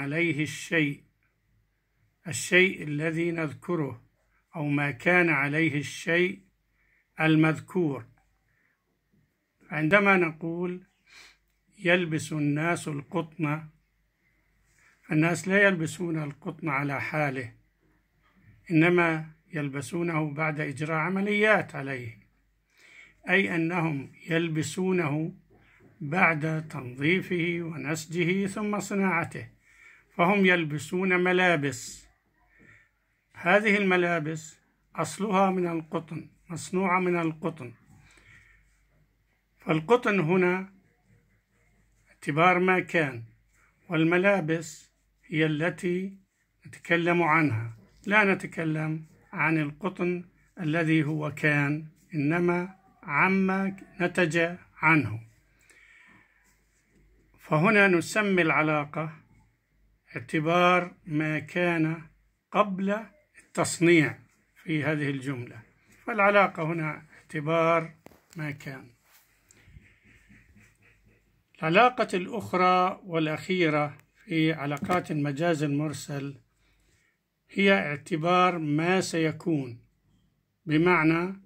عليه الشيء الشيء الذي نذكره أو ما كان عليه الشيء المذكور عندما نقول يلبس الناس القطن الناس لا يلبسون القطن على حاله إنما يلبسونه بعد إجراء عمليات عليه أي أنهم يلبسونه بعد تنظيفه ونسجه ثم صناعته فهم يلبسون ملابس هذه الملابس أصلها من القطن مصنوعة من القطن فالقطن هنا اعتبار ما كان والملابس هي التي نتكلم عنها لا نتكلم عن القطن الذي هو كان إنما عما نتج عنه فهنا نسمي العلاقة اعتبار ما كان قبل التصنيع في هذه الجملة فالعلاقة هنا اعتبار ما كان العلاقة الأخرى والأخيرة في علاقات المجاز المرسل هي اعتبار ما سيكون بمعنى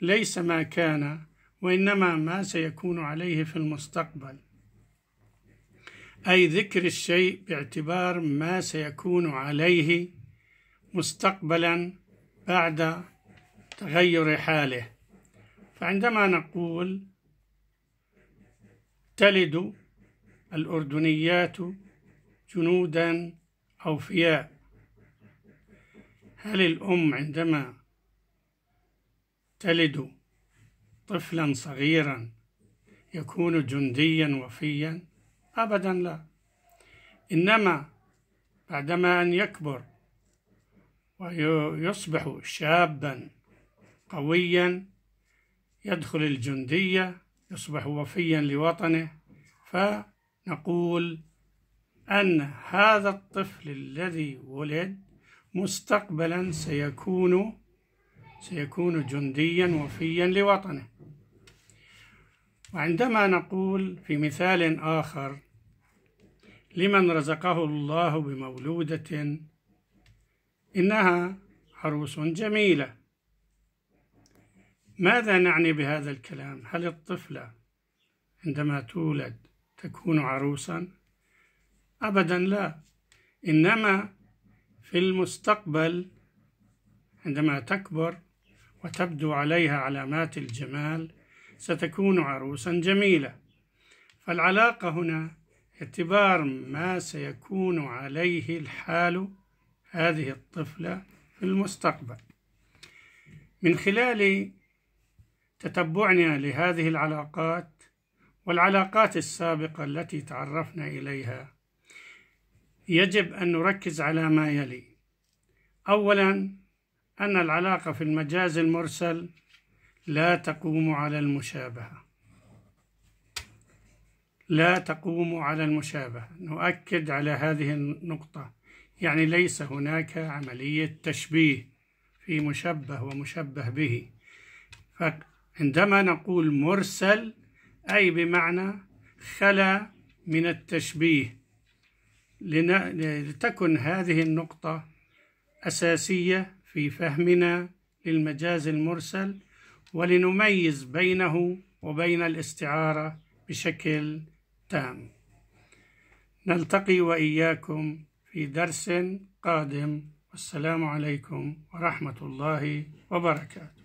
ليس ما كان وإنما ما سيكون عليه في المستقبل أي ذكر الشيء باعتبار ما سيكون عليه مستقبلا بعد تغير حاله فعندما نقول تلد الأردنيات جنودا أوفياء هل الأم عندما تلد طفلا صغيرا يكون جنديا وفيا أبدا لا إنما بعدما أن يكبر ويصبح شابا قويا يدخل الجندية يصبح وفيا لوطنه فنقول أن هذا الطفل الذي ولد مستقبلا سيكون سيكون جنديا وفيا لوطنه وعندما نقول في مثال آخر لمن رزقه الله بمولودة إنها عروس جميلة ماذا نعني بهذا الكلام؟ هل الطفلة عندما تولد تكون عروسا؟ أبدا لا إنما في المستقبل عندما تكبر وتبدو عليها علامات الجمال ستكون عروسا جميلة فالعلاقة هنا اعتبار ما سيكون عليه الحال هذه الطفلة في المستقبل من خلال تتبعنا لهذه العلاقات والعلاقات السابقة التي تعرفنا إليها يجب أن نركز على ما يلي أولا أن العلاقة في المجاز المرسل لا تقوم على المشابهة لا تقوم على المشابهة نؤكد على هذه النقطة يعني ليس هناك عملية تشبيه في مشبه ومشبه به فعندما نقول مرسل أي بمعنى خلا من التشبيه لتكن هذه النقطة أساسية في فهمنا للمجاز المرسل ولنميز بينه وبين الاستعارة بشكل تام نلتقي وإياكم في درس قادم والسلام عليكم ورحمة الله وبركاته